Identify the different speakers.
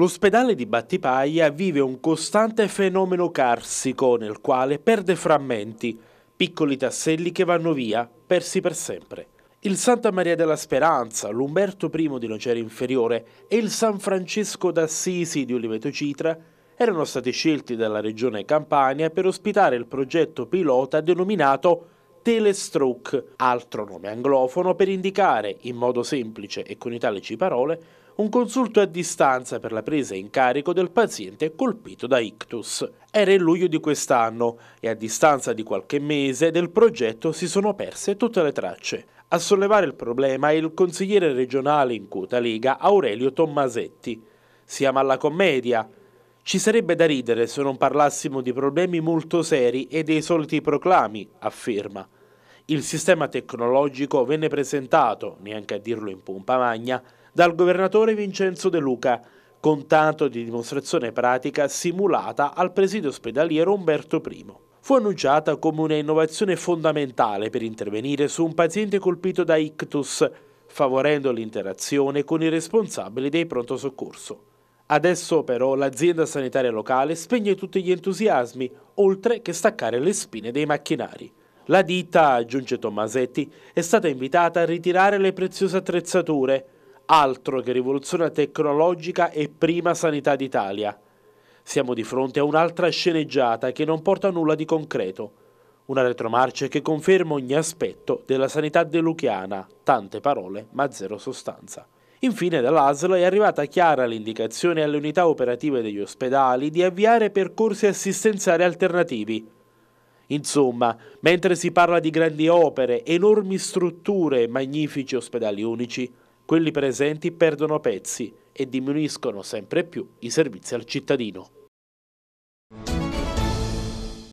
Speaker 1: L'ospedale di Battipaglia vive un costante fenomeno carsico nel quale perde frammenti, piccoli tasselli che vanno via, persi per sempre. Il Santa Maria della Speranza, l'Umberto I di Nocera Inferiore e il San Francesco d'Assisi di Oliveto Citra erano stati scelti dalla regione Campania per ospitare il progetto pilota denominato telestroke, altro nome anglofono per indicare, in modo semplice e con italici parole, un consulto a distanza per la presa in carico del paziente colpito da ictus. Era il luglio di quest'anno e a distanza di qualche mese del progetto si sono perse tutte le tracce. A sollevare il problema è il consigliere regionale in Cuta Lega Aurelio Tommasetti. Siamo alla commedia, ci sarebbe da ridere se non parlassimo di problemi molto seri e dei soliti proclami, afferma. Il sistema tecnologico venne presentato, neanche a dirlo in pompa magna, dal governatore Vincenzo De Luca, con tanto di dimostrazione pratica simulata al presidio ospedaliero Umberto I. Fu annunciata come una innovazione fondamentale per intervenire su un paziente colpito da ictus, favorendo l'interazione con i responsabili dei pronto soccorso. Adesso però l'azienda sanitaria locale spegne tutti gli entusiasmi, oltre che staccare le spine dei macchinari. La ditta, aggiunge Tommasetti, è stata invitata a ritirare le preziose attrezzature, altro che rivoluzione tecnologica e prima sanità d'Italia. Siamo di fronte a un'altra sceneggiata che non porta a nulla di concreto, una retromarcia che conferma ogni aspetto della sanità deluchiana, tante parole ma zero sostanza. Infine dall'ASL è arrivata chiara l'indicazione alle unità operative degli ospedali di avviare percorsi assistenziali alternativi. Insomma, mentre si parla di grandi opere, enormi strutture e magnifici ospedali unici, quelli presenti perdono pezzi e diminuiscono sempre più i servizi al cittadino.